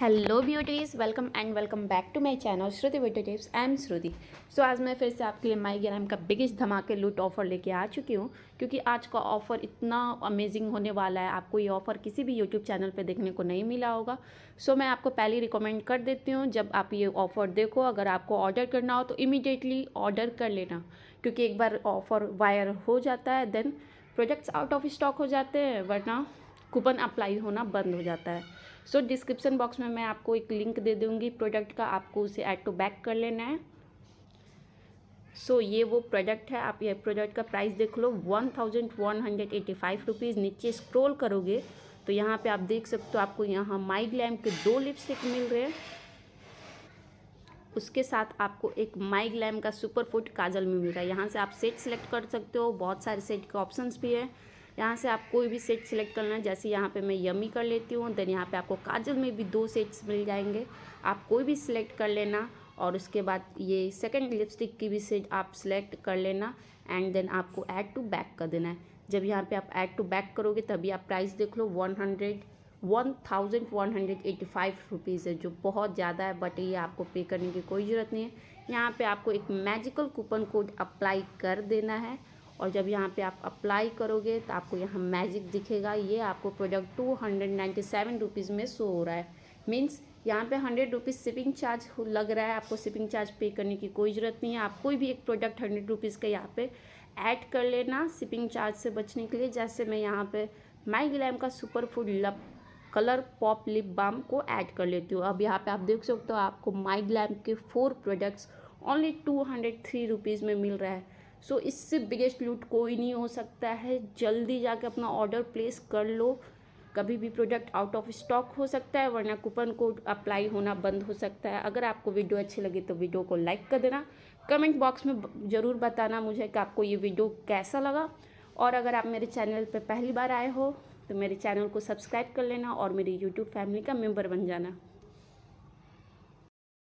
hello beauties welcome and welcome back to my channel Shruti beauty tips I am Shruti so आज मैं फिर से आपके लिए माई ग्राम का बिगेस्ट धमाके लूट ऑफ़र लेके आ चुकी हूँ क्योंकि आज का ऑफ़र इतना अमेजिंग होने वाला है आपको ये ऑफ़र किसी भी यूट्यूब चैनल पे देखने को नहीं मिला होगा सो so, मैं आपको पहले रिकमेंड कर देती हूँ जब आप ये ऑफ़र देखो अगर आपको ऑर्डर करना हो तो इमिडिएटली ऑर्डर कर लेना क्योंकि एक बार ऑफ़र वायर हो जाता है then products out of stock हो जाते हैं वरना कूपन अप्लाई होना बंद हो जाता है सो so, डिस्क्रिप्सन बॉक्स में मैं आपको एक लिंक दे दूँगी प्रोडक्ट का आपको उसे ऐड टू बैक कर लेना है सो so, ये वो प्रोडक्ट है आप ये प्रोडक्ट का प्राइस देख लो one thousand one hundred eighty five rupees नीचे स्क्रॉल करोगे तो यहाँ पे आप देख सकते हो आपको यहाँ माई ग्लैम के दो लिपस्टिक मिल रहे हैं उसके साथ आपको एक माई ग्लैम का सुपर फूड काजल भी मिल रहा है यहाँ से आप सेट सेलेक्ट कर सकते हो बहुत सारे सेट के ऑप्शंस भी है यहाँ से आप कोई भी सेट सिलेक्ट कर लेना जैसे यहाँ पे मैं यमी कर लेती हूँ देन यहाँ पे आपको काजल में भी दो सेट्स मिल जाएंगे आप कोई भी सिलेक्ट कर लेना और उसके बाद ये सेकेंड लिपस्टिक की भी सेट आप सिलेक्ट कर लेना एंड देन आपको ऐड टू बैक कर देना है जब यहाँ पर आप ऐड टू बैक करोगे तभी आप प्राइस देख लो one hundred one thousand one hundred eighty five rupees है जो बहुत ज़्यादा है बट ये आपको पे करने की कोई ज़रूरत नहीं है यहाँ पे आपको एक मैजिकल कूपन कोड अप्लाई कर देना है और जब यहाँ पे आप अप्लाई करोगे तो आपको यहाँ मैजिक दिखेगा ये आपको product two hundred ninety seven rupees में शो हो रहा है मीन्स यहाँ पे हंड्रेड रुपीज़ शिपिंग चार्ज लग रहा है आपको शिपिंग चार्ज पे करने की कोई ज़रूरत नहीं है आप कोई भी एक प्रोडक्ट हंड्रेड रुपीज़ का यहाँ पे ऐड कर लेना शिपिंग चार्ज से बचने के लिए जैसे मैं यहाँ पर माई ग्लैम का super food lip colour pop lip balm को ऐड कर लेती हूँ अब यहाँ पे आप देख सकते हो आपको माई ग्लैम के four products only two hundred three rupees में मिल रहा है सो so, इससे बिगेस्ट लूट कोई नहीं हो सकता है जल्दी जाके अपना ऑर्डर प्लेस कर लो कभी भी प्रोडक्ट आउट ऑफ स्टॉक हो सकता है वरना कूपन कोड अप्लाई होना बंद हो सकता है अगर आपको वीडियो अच्छी लगी तो वीडियो को लाइक कर देना कमेंट बॉक्स में ज़रूर बताना मुझे कि आपको ये वीडियो कैसा लगा और अगर आप मेरे चैनल पर पहली बार आए हो तो मेरे चैनल को सब्सक्राइब कर लेना और मेरी यूट्यूब फैमिली का मेम्बर बन जाना